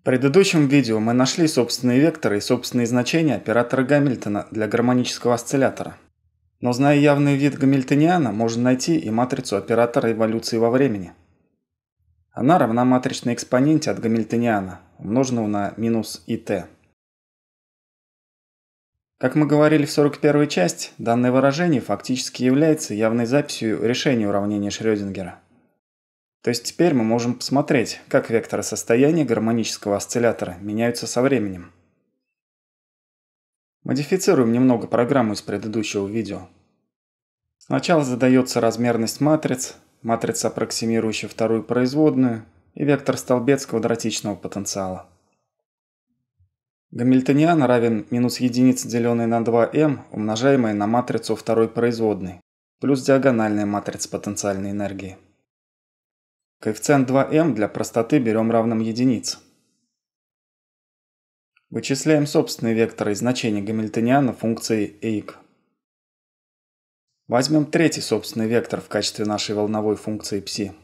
В предыдущем видео мы нашли собственные векторы и собственные значения оператора Гамильтона для гармонического осциллятора. Но зная явный вид гамильтониана, можно найти и матрицу оператора эволюции во времени. Она равна матричной экспоненте от гамильтониана, умноженного на минус t. Как мы говорили в 41 части, данное выражение фактически является явной записью решения уравнения Шрёдингера. То есть теперь мы можем посмотреть, как векторы состояния гармонического осциллятора меняются со временем. Модифицируем немного программу из предыдущего видео. Сначала задается размерность матриц, матрица, аппроксимирующая вторую производную, и вектор столбец квадратичного потенциала. Гамильтониан равен минус единица, деленное на 2m, умножаемое на матрицу второй производной, плюс диагональная матрица потенциальной энергии. Коэффициент 2m для простоты берем равным единице. Вычисляем собственные векторы и значения гамильтониана функции эйк. Возьмем третий собственный вектор в качестве нашей волновой функции ψ.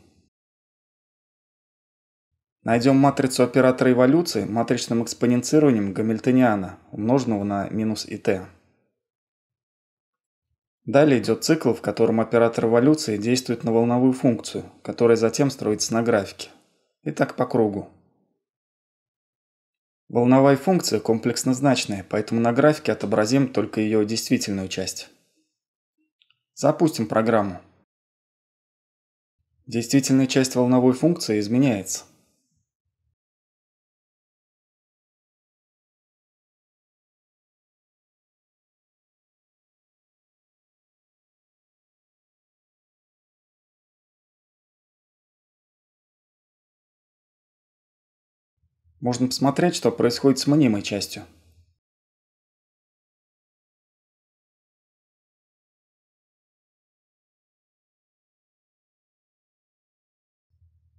Найдем матрицу оператора эволюции матричным экспоненцированием гамильтониана, умноженного на минус и t. Далее идет цикл, в котором оператор эволюции действует на волновую функцию, которая затем строится на графике. И так по кругу. Волновая функция комплексно-значная, поэтому на графике отобразим только ее действительную часть. Запустим программу. Действительная часть волновой функции изменяется. Можно посмотреть, что происходит с мнимой частью.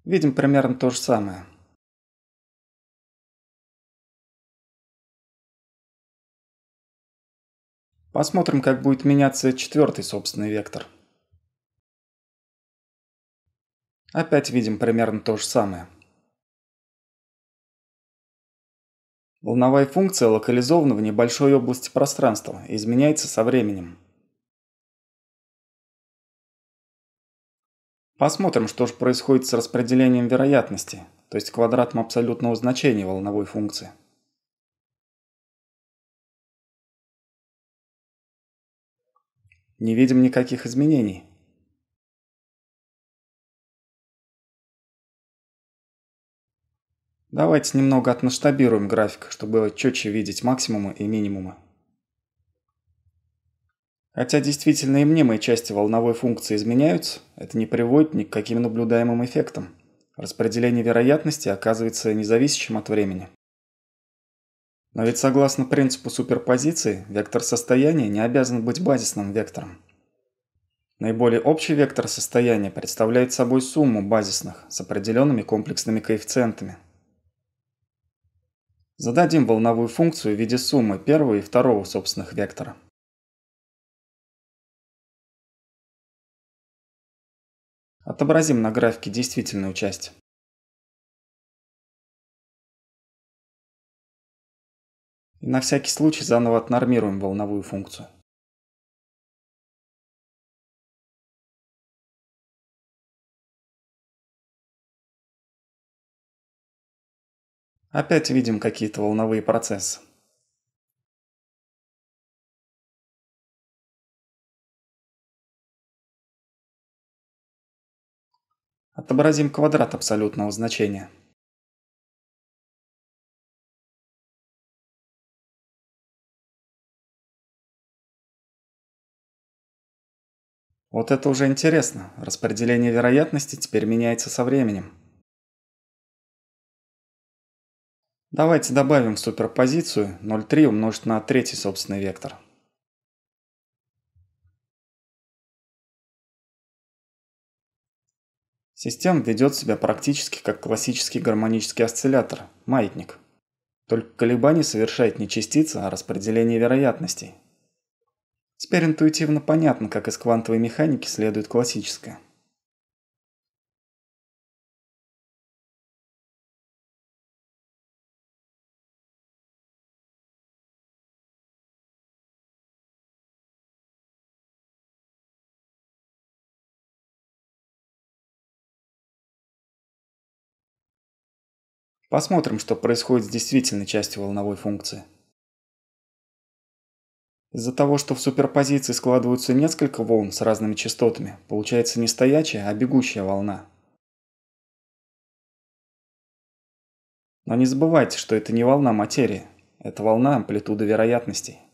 Видим примерно то же самое. Посмотрим, как будет меняться четвертый собственный вектор. Опять видим примерно то же самое. Волновая функция локализована в небольшой области пространства и изменяется со временем. Посмотрим, что же происходит с распределением вероятности, то есть квадратом абсолютного значения волновой функции. Не видим никаких изменений. Давайте немного отмасштабируем график, чтобы четче видеть максимумы и минимумы. Хотя действительно и мнимые части волновой функции изменяются, это не приводит ни к каким наблюдаемым эффектам. Распределение вероятности оказывается независящим от времени. Но ведь согласно принципу суперпозиции, вектор состояния не обязан быть базисным вектором. Наиболее общий вектор состояния представляет собой сумму базисных с определенными комплексными коэффициентами – Зададим волновую функцию в виде суммы первого и второго собственных вектора. Отобразим на графике действительную часть. И на всякий случай заново отнормируем волновую функцию. Опять видим какие-то волновые процессы. Отобразим квадрат абсолютного значения. Вот это уже интересно. Распределение вероятности теперь меняется со временем. Давайте добавим в суперпозицию 0,3 умножить на третий собственный вектор. Система ведет себя практически как классический гармонический осциллятор, маятник. Только колебания совершает не частица, а распределение вероятностей. Теперь интуитивно понятно, как из квантовой механики следует классическая. Посмотрим, что происходит с действительной частью волновой функции. Из-за того, что в суперпозиции складываются несколько волн с разными частотами, получается не стоячая, а бегущая волна. Но не забывайте, что это не волна материи, это волна амплитуды вероятностей.